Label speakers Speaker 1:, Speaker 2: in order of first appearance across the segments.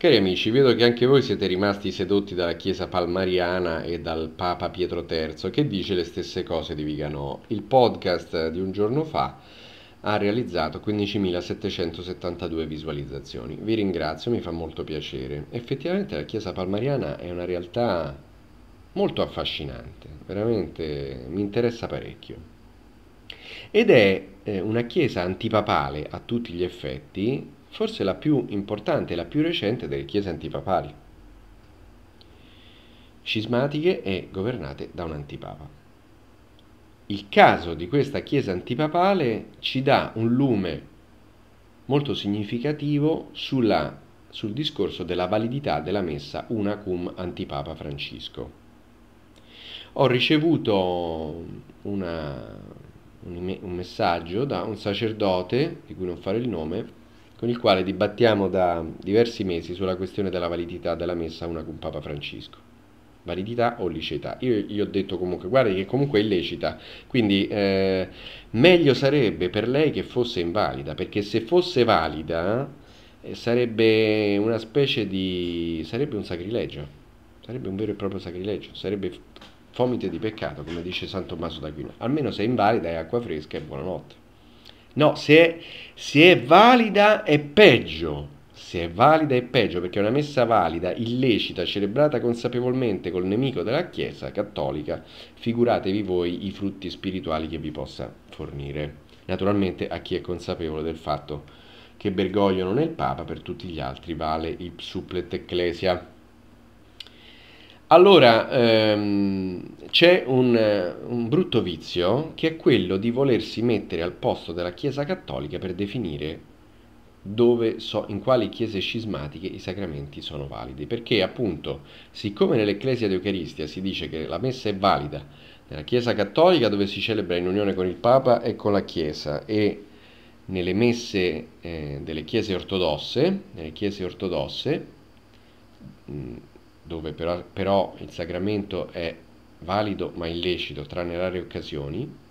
Speaker 1: Cari amici, vedo che anche voi siete rimasti sedotti dalla Chiesa Palmariana e dal Papa Pietro III che dice le stesse cose di Viganò. Il podcast di un giorno fa ha realizzato 15.772 visualizzazioni. Vi ringrazio, mi fa molto piacere. Effettivamente la Chiesa Palmariana è una realtà molto affascinante, veramente mi interessa parecchio. Ed è eh, una chiesa antipapale a tutti gli effetti, forse la più importante e la più recente delle chiese antipapali, scismatiche e governate da un antipapa. Il caso di questa chiesa antipapale ci dà un lume molto significativo sulla, sul discorso della validità della messa una cum antipapa Francisco. Ho ricevuto una, un, un messaggio da un sacerdote, di cui non farò il nome, con il quale dibattiamo da diversi mesi sulla questione della validità della messa a una con Papa Francesco. Validità o liceità? Io gli ho detto comunque, guardi che comunque è illecita, quindi eh, meglio sarebbe per lei che fosse invalida, perché se fosse valida eh, sarebbe una specie di... sarebbe un sacrilegio, sarebbe un vero e proprio sacrilegio, sarebbe fomite di peccato, come dice San Tommaso d'Aquino. Almeno se è invalida è acqua fresca e buonanotte. No, se è, se è valida è peggio. Se è valida è peggio perché è una messa valida, illecita, celebrata consapevolmente col nemico della Chiesa cattolica, figuratevi voi i frutti spirituali che vi possa fornire. Naturalmente a chi è consapevole del fatto che Bergoglio non è il Papa, per tutti gli altri vale il supplet ecclesia. Allora, ehm, c'è un, eh, un, brutto vizio che è quello di volersi mettere al posto della Chiesa Cattolica per definire so, in quali chiese scismatiche i sacramenti sono validi. Perché appunto, siccome nell'Ecclesia di Eucaristia si dice che la messa è valida nella Chiesa Cattolica dove si celebra in unione con il Papa e con la Chiesa e nelle messe eh, delle chiese ortodosse, nelle chiese ortodosse mh, dove però, però il sacramento è valido ma illecito, tranne rare occasioni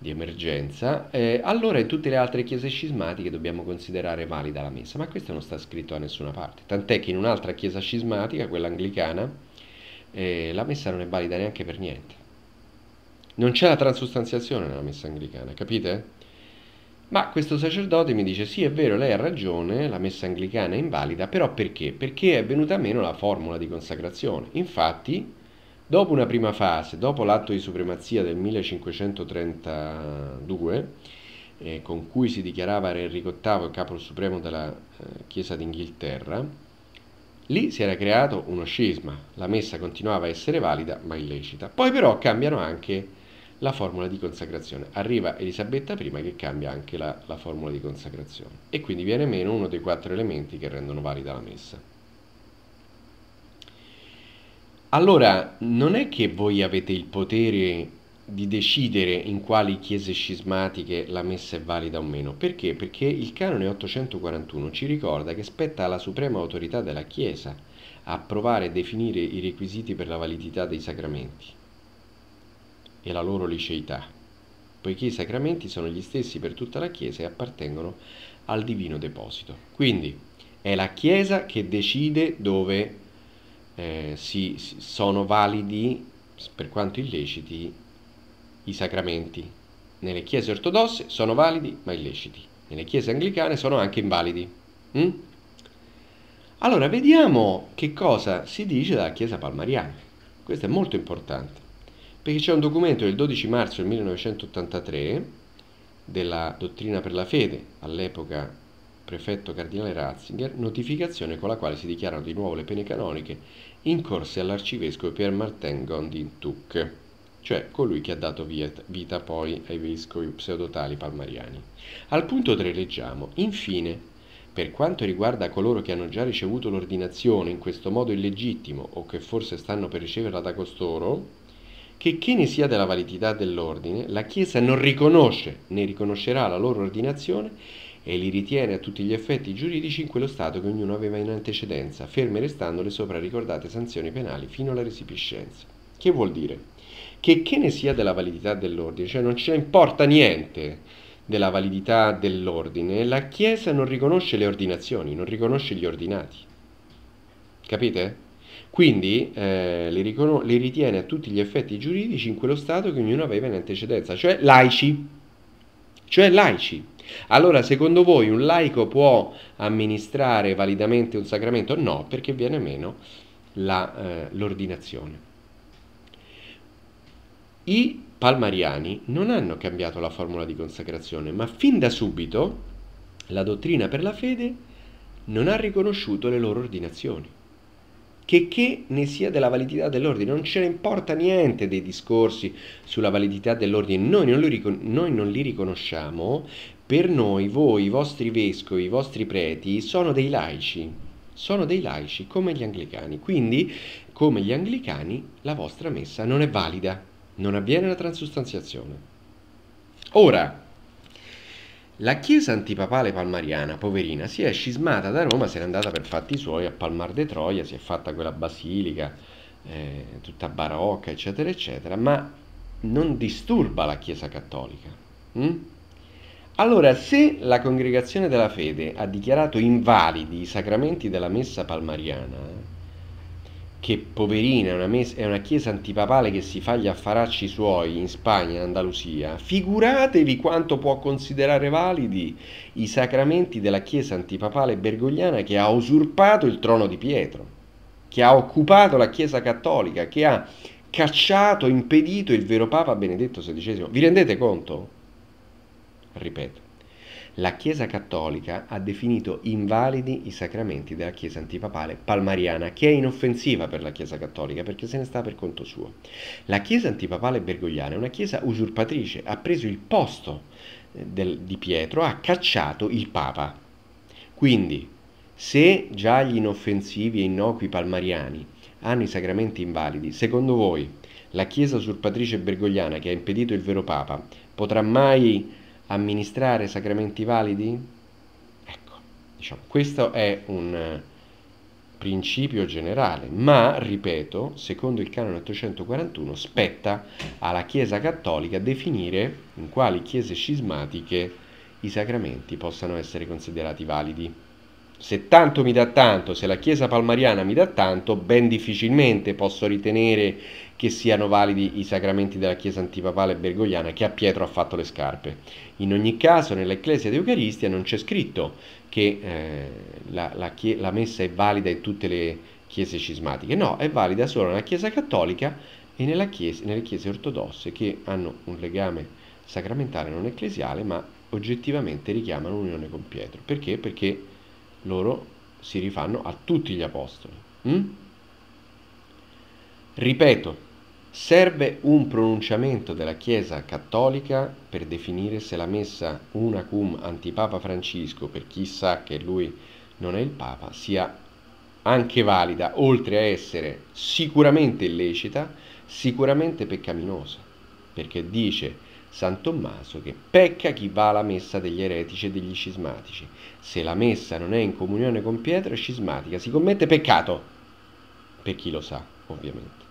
Speaker 1: di emergenza, eh, allora in tutte le altre chiese scismatiche dobbiamo considerare valida la messa, ma questo non sta scritto da nessuna parte, tant'è che in un'altra chiesa scismatica, quella anglicana, eh, la messa non è valida neanche per niente. Non c'è la transustanziazione nella messa anglicana, capite? Ma questo sacerdote mi dice sì è vero, lei ha ragione, la messa anglicana è invalida, però perché? Perché è venuta meno la formula di consacrazione. Infatti, dopo una prima fase, dopo l'atto di supremazia del 1532, eh, con cui si dichiarava Enrico VIII il capo supremo della eh, Chiesa d'Inghilterra, lì si era creato uno scisma, la messa continuava a essere valida ma illecita. Poi però cambiano anche la formula di consacrazione. Arriva Elisabetta I che cambia anche la, la, formula di consacrazione e quindi viene meno uno dei quattro elementi che rendono valida la messa. Allora, non è che voi avete il potere di decidere in quali chiese scismatiche la messa è valida o meno. Perché? Perché il canone 841 ci ricorda che spetta alla suprema autorità della Chiesa approvare e definire i requisiti per la validità dei sacramenti e la loro liceità, poiché i sacramenti sono gli stessi per tutta la Chiesa e appartengono al divino deposito. Quindi è la Chiesa che decide dove eh, si, sono validi, per quanto illeciti, i sacramenti. Nelle chiese ortodosse sono validi ma illeciti, nelle chiese anglicane sono anche invalidi. Mm? Allora vediamo che cosa si dice dalla Chiesa palmariana. Questo è molto importante perché c'è un documento del 12 marzo del 1983 della dottrina per la fede, all'epoca prefetto cardinale Ratzinger, notificazione con la quale si dichiarano di nuovo le pene canoniche in corse all'arcivescovo Pierre Martin Gondin Tuc, cioè colui che ha dato vita poi ai vescovi pseudotali palmariani. Al punto 3 leggiamo, infine, per quanto riguarda coloro che hanno già ricevuto l'ordinazione in questo modo illegittimo o che forse stanno per riceverla da costoro, che che ne sia della validità dell'ordine, la Chiesa non riconosce né riconoscerà la loro ordinazione e li ritiene a tutti gli effetti giuridici in quello stato che ognuno aveva in antecedenza, ferme restando le sopra ricordate sanzioni penali fino alla resipiscenza. Che vuol dire? Che che ne sia della validità dell'ordine, cioè non ce ne importa niente della validità dell'ordine, la Chiesa non riconosce le ordinazioni, non riconosce gli ordinati. Capite? Quindi eh, li, riconos- li ritiene a tutti gli effetti giuridici in quello Stato che ognuno aveva in antecedenza, cioè laici. Cioè laici. Allora, secondo voi un laico può amministrare validamente un sacramento? No, perché viene meno la, eh, l'ordinazione. I palmariani non hanno cambiato la formula di consacrazione, ma fin da subito la dottrina per la fede non ha riconosciuto le loro ordinazioni che, che ne sia della validità dell'ordine, non ce ne importa niente dei discorsi sulla validità dell'ordine, noi non, ricon- noi non li riconosciamo, per noi voi, i vostri vescovi, i vostri preti sono dei laici, sono dei laici come gli anglicani, quindi come gli anglicani la vostra messa non è valida, non avviene la transustanziazione. Ora, la chiesa antipapale palmariana, poverina, si è scismata da Roma, se n'è andata per fatti suoi a Palmar de Troia, si è fatta quella basilica eh, tutta barocca, eccetera, eccetera, ma non disturba la chiesa cattolica. Mm? Allora, se la congregazione della fede ha dichiarato invalidi i sacramenti della messa palmariana, che poverina è una, mes- è una chiesa antipapale che si fa gli affaracci suoi in Spagna, in Andalusia, figuratevi quanto può considerare validi i sacramenti della chiesa antipapale bergogliana che ha usurpato il trono di Pietro, che ha occupato la chiesa cattolica, che ha cacciato, impedito il vero Papa Benedetto XVI. Vi rendete conto? Ripeto, la Chiesa Cattolica ha definito invalidi i sacramenti della Chiesa antipapale palmariana, che è inoffensiva per la Chiesa Cattolica perché se ne sta per conto suo. La Chiesa antipapale bergogliana è una Chiesa usurpatrice, ha preso il posto eh, del, di Pietro, ha cacciato il Papa. Quindi, se già gli inoffensivi e innocui palmariani hanno i sacramenti invalidi, secondo voi la Chiesa usurpatrice bergogliana che ha impedito il vero Papa potrà mai amministrare sacramenti validi? Ecco, diciamo, questo è un eh, principio generale, ma, ripeto, secondo il canone 841 spetta alla Chiesa Cattolica definire in quali chiese scismatiche i sacramenti possano essere considerati validi se tanto mi dà tanto, se la Chiesa palmariana mi dà tanto, ben difficilmente posso ritenere che siano validi i sacramenti della Chiesa antipapale bergogliana che a Pietro ha fatto le scarpe. In ogni caso, nell'Ecclesia di Eucaristia non c'è scritto che eh, la, la, la messa è valida in tutte le chiese cismatiche, no, è valida solo nella Chiesa cattolica e chiesa, nelle chiese ortodosse che hanno un legame sacramentale non ecclesiale ma oggettivamente richiamano l'unione con Pietro. Perché? Perché loro si rifanno a tutti gli apostoli. Mm? Ripeto, serve un pronunciamento della Chiesa cattolica per definire se la messa una cum antipapa Francesco, per chi sa che lui non è il Papa, sia anche valida, oltre a essere sicuramente illecita, sicuramente peccaminosa, perché dice San Tommaso che pecca chi va alla messa degli eretici e degli scismatici. Se la messa non è in comunione con Pietro è scismatica, si commette peccato, per chi lo sa, ovviamente.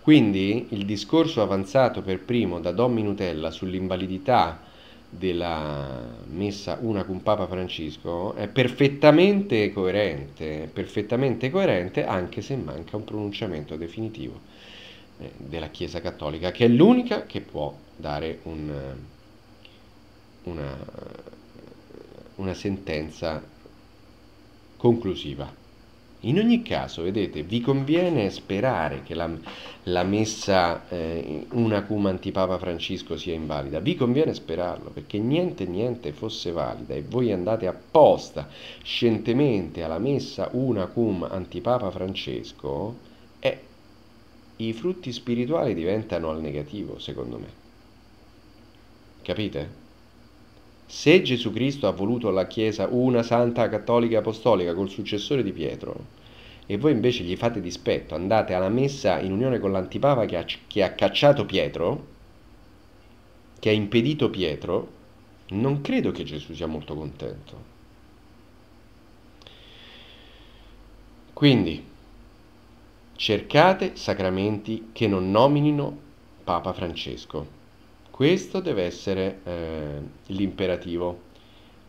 Speaker 1: Quindi il discorso avanzato per primo da Don Minutella sull'invalidità della messa una con Papa Francesco è perfettamente coerente, perfettamente coerente anche se manca un pronunciamento definitivo. Eh, della Chiesa Cattolica, che è l'unica che può dare un, eh, una, una sentenza conclusiva. In ogni caso, vedete, vi conviene sperare che la, la messa eh, una cum antipapa Francisco sia invalida. Vi conviene sperarlo perché niente niente fosse valida e voi andate apposta scientemente alla messa una cum antipapa Francesco, eh, i frutti spirituali diventano al negativo, secondo me. Capite? Se Gesù Cristo ha voluto alla Chiesa una santa cattolica apostolica col successore di Pietro, e voi invece gli fate dispetto, andate alla messa in unione con l'antipapa che ha, che ha cacciato Pietro, che ha impedito Pietro, non credo che Gesù sia molto contento. Quindi, cercate sacramenti che non nominino Papa Francesco. Questo deve essere eh, l'imperativo.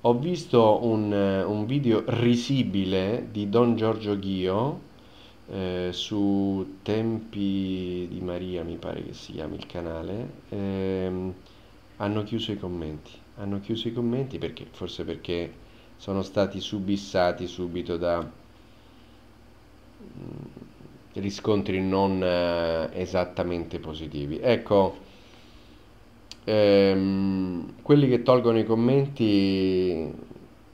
Speaker 1: Ho visto un, eh, un, video risibile di Don Giorgio Ghio eh, su Tempi di Maria, mi pare che si chiami il canale. Eh, hanno chiuso i commenti. Hanno chiuso i commenti perché forse perché sono stati subissati subito da mm, riscontri non eh, esattamente positivi. Ecco, ehm, quelli che tolgono i commenti,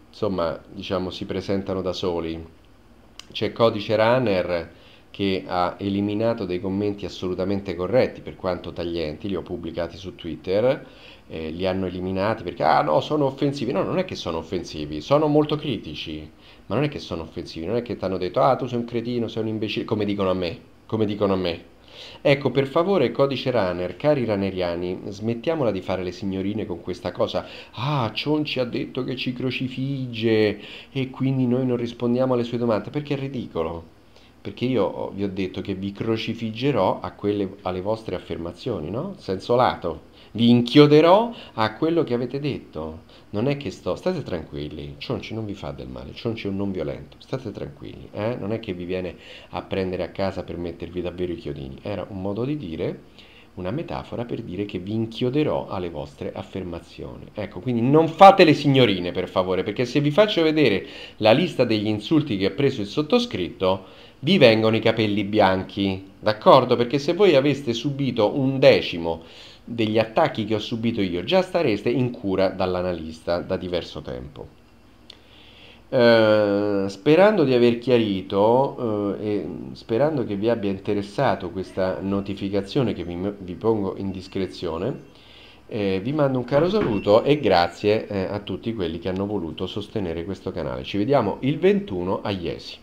Speaker 1: insomma, diciamo, si presentano da soli. C'è Codice Runner che ha eliminato dei commenti assolutamente corretti, per quanto taglienti, li ho pubblicati su Twitter, eh, li hanno eliminati perché, ah no, sono offensivi. No, non è che sono offensivi, sono molto critici ma non è che sono offensivi, non è che ti hanno detto ah tu sei un cretino, sei un imbecille, come dicono a me, come dicono a me. Ecco, per favore, codice runner, cari raneriani, smettiamola di fare le signorine con questa cosa. Ah, Cionci ha detto che ci crocifigge e quindi noi non rispondiamo alle sue domande, perché è ridicolo. Perché io vi ho detto che vi crocifiggerò quelle, alle vostre affermazioni, no? Senso lato vi inchioderò a quello che avete detto. Non è che sto, state tranquilli, Cionci non vi fa del male, Cionci è un non violento, state tranquilli, eh? non è che vi viene a prendere a casa per mettervi davvero i chiodini, era un modo di dire una metafora per dire che vi inchioderò alle vostre affermazioni. Ecco, quindi non fate le signorine per favore, perché se vi faccio vedere la lista degli insulti che ha preso il sottoscritto, vi vengono i capelli bianchi, d'accordo? Perché se voi aveste subito un decimo degli attacchi che ho subito io, già stareste in cura dall'analista da diverso tempo. Eh, sperando di aver chiarito eh, e sperando che vi abbia interessato questa notificazione che vi, vi pongo in discrezione, eh, vi mando un caro saluto e grazie eh, a tutti quelli che hanno voluto sostenere questo canale. Ci vediamo il 21 a Iesi.